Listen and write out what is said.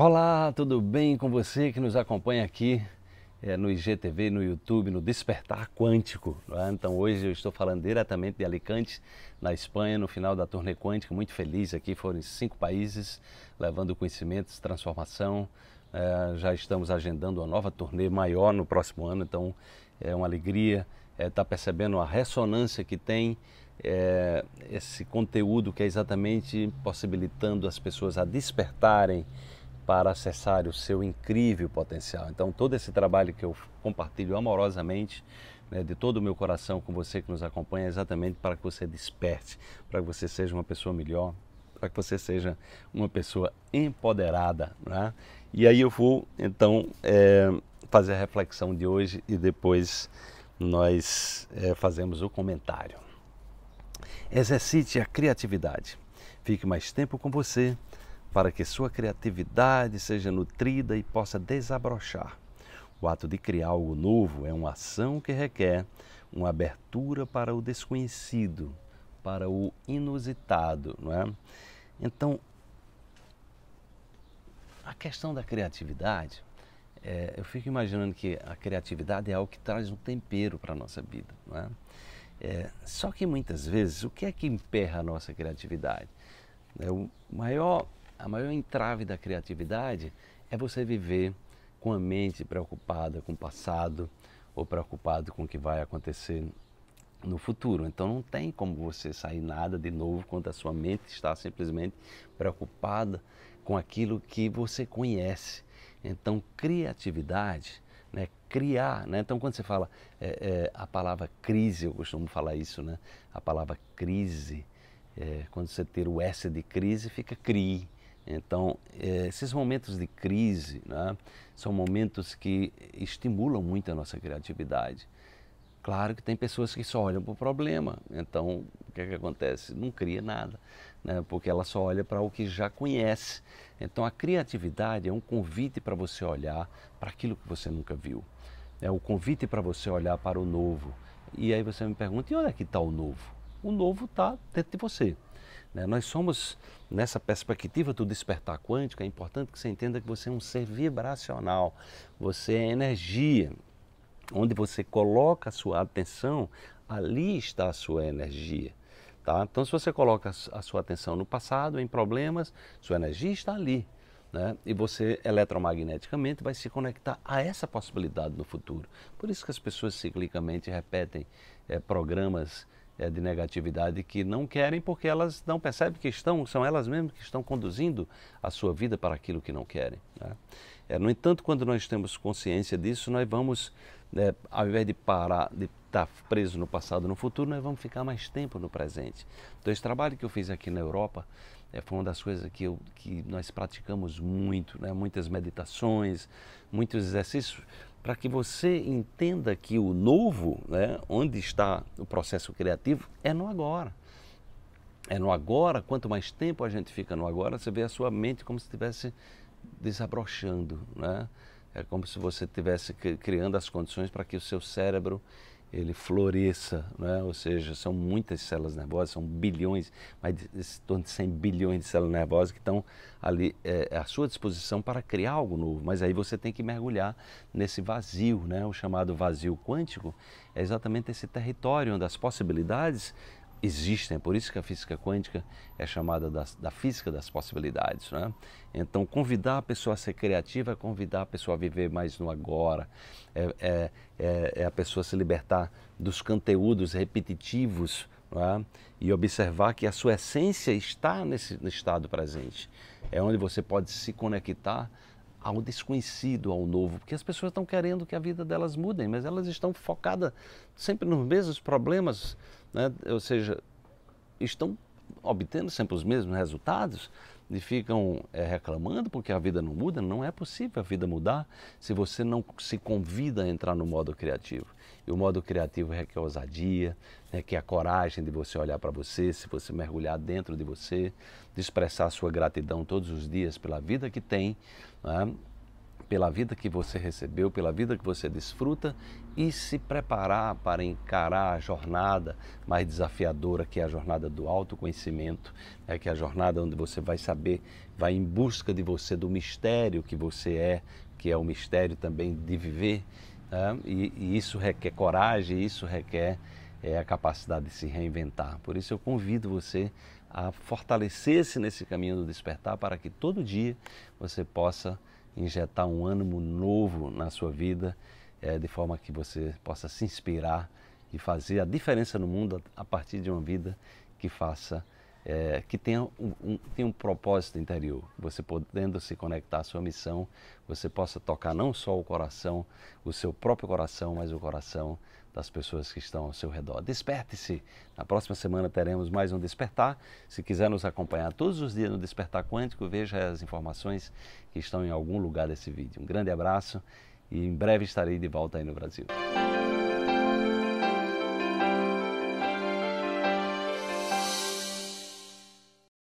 Olá, tudo bem com você que nos acompanha aqui é, no IGTV, no YouTube, no Despertar Quântico. É? Então hoje eu estou falando diretamente de Alicante, na Espanha, no final da turnê quântica, muito feliz aqui, foram cinco países levando conhecimentos, transformação. É, já estamos agendando uma nova turnê maior no próximo ano, então é uma alegria estar eh, tá percebendo a ressonância que tem esse conteúdo que é exatamente possibilitando as pessoas a despertarem para acessar o seu incrível potencial. Então, todo esse trabalho que eu compartilho amorosamente, né, de todo o meu coração com você que nos acompanha, é exatamente para que você desperte, para que você seja uma pessoa melhor, para que você seja uma pessoa empoderada. Né? E aí eu vou, então, é, fazer a reflexão de hoje e depois nós é, fazemos o comentário. Exercite a criatividade. Fique mais tempo com você para que sua criatividade seja nutrida e possa desabrochar. O ato de criar algo novo é uma ação que requer uma abertura para o desconhecido, para o inusitado, não é? Então, a questão da criatividade, é, eu fico imaginando que a criatividade é algo que traz um tempero para a nossa vida, não é? é? Só que muitas vezes, o que é que emperra a nossa criatividade? É o maior a maior entrave da criatividade é você viver com a mente preocupada com o passado ou preocupado com o que vai acontecer no futuro. Então não tem como você sair nada de novo quando a sua mente está simplesmente preocupada com aquilo que você conhece. Então criatividade, né? criar, né? então quando você fala é, é, a palavra crise, eu costumo falar isso, né? a palavra crise, é, quando você ter o S de crise, fica cri. Então, é, esses momentos de crise né, são momentos que estimulam muito a nossa criatividade. Claro que tem pessoas que só olham para o problema, então o que, é que acontece? Não cria nada, né, porque ela só olha para o que já conhece. Então, a criatividade é um convite para você olhar para aquilo que você nunca viu, é o convite para você olhar para o novo. E aí você me pergunta: e onde é que está o novo? O novo está dentro de você. Né? Nós somos, nessa perspectiva do despertar quântico, é importante que você entenda que você é um ser vibracional, você é energia. Onde você coloca a sua atenção, ali está a sua energia. Tá? Então, se você coloca a sua atenção no passado, em problemas, sua energia está ali. Né? E você eletromagneticamente vai se conectar a essa possibilidade no futuro. Por isso que as pessoas ciclicamente repetem é, programas é, de negatividade que não querem porque elas não percebem que estão, são elas mesmas que estão conduzindo a sua vida para aquilo que não querem. Né? É, no entanto, quando nós temos consciência disso, nós vamos, né, ao invés de parar, de estar tá preso no passado no futuro, nós vamos ficar mais tempo no presente. Então, esse trabalho que eu fiz aqui na Europa é, foi uma das coisas que, eu, que nós praticamos muito, né? muitas meditações, muitos exercícios para que você entenda que o novo, né, onde está o processo criativo, é no agora. É no agora, quanto mais tempo a gente fica no agora, você vê a sua mente como se estivesse desabrochando, né? É como se você estivesse criando as condições para que o seu cérebro ele floresça, né? ou seja, são muitas células nervosas, são bilhões, mais de torno de 100 bilhões de células nervosas que estão ali é, à sua disposição para criar algo novo. Mas aí você tem que mergulhar nesse vazio, né? o chamado vazio quântico, é exatamente esse território onde as possibilidades existem. É por isso que a física quântica é chamada da, da física das possibilidades. Né? Então, convidar a pessoa a ser criativa é convidar a pessoa a viver mais no agora, é, é, é, é a pessoa se libertar dos conteúdos repetitivos né? e observar que a sua essência está nesse estado presente. É onde você pode se conectar ao desconhecido, ao novo, porque as pessoas estão querendo que a vida delas mudem, mas elas estão focadas sempre nos mesmos problemas, né? ou seja, estão obtendo sempre os mesmos resultados e ficam é, reclamando porque a vida não muda. Não é possível a vida mudar se você não se convida a entrar no modo criativo. E o modo criativo requer ousadia, requer a coragem de você olhar para você, se você mergulhar dentro de você, de expressar sua gratidão todos os dias pela vida que tem, né? pela vida que você recebeu, pela vida que você desfruta e se preparar para encarar a jornada mais desafiadora, que é a jornada do autoconhecimento, né? que é a jornada onde você vai saber, vai em busca de você, do mistério que você é, que é o mistério também de viver. Né? E, e isso requer coragem, isso requer é a capacidade de se reinventar. Por isso eu convido você a fortalecer-se nesse caminho do despertar para que todo dia você possa injetar um ânimo novo na sua vida, é, de forma que você possa se inspirar e fazer a diferença no mundo a partir de uma vida que faça é, que tem um, um, tem um propósito interior. Você podendo se conectar à sua missão, você possa tocar não só o coração, o seu próprio coração, mas o coração das pessoas que estão ao seu redor. Desperte-se! Na próxima semana teremos mais um Despertar. Se quiser nos acompanhar todos os dias no Despertar Quântico, veja as informações que estão em algum lugar desse vídeo. Um grande abraço e em breve estarei de volta aí no Brasil.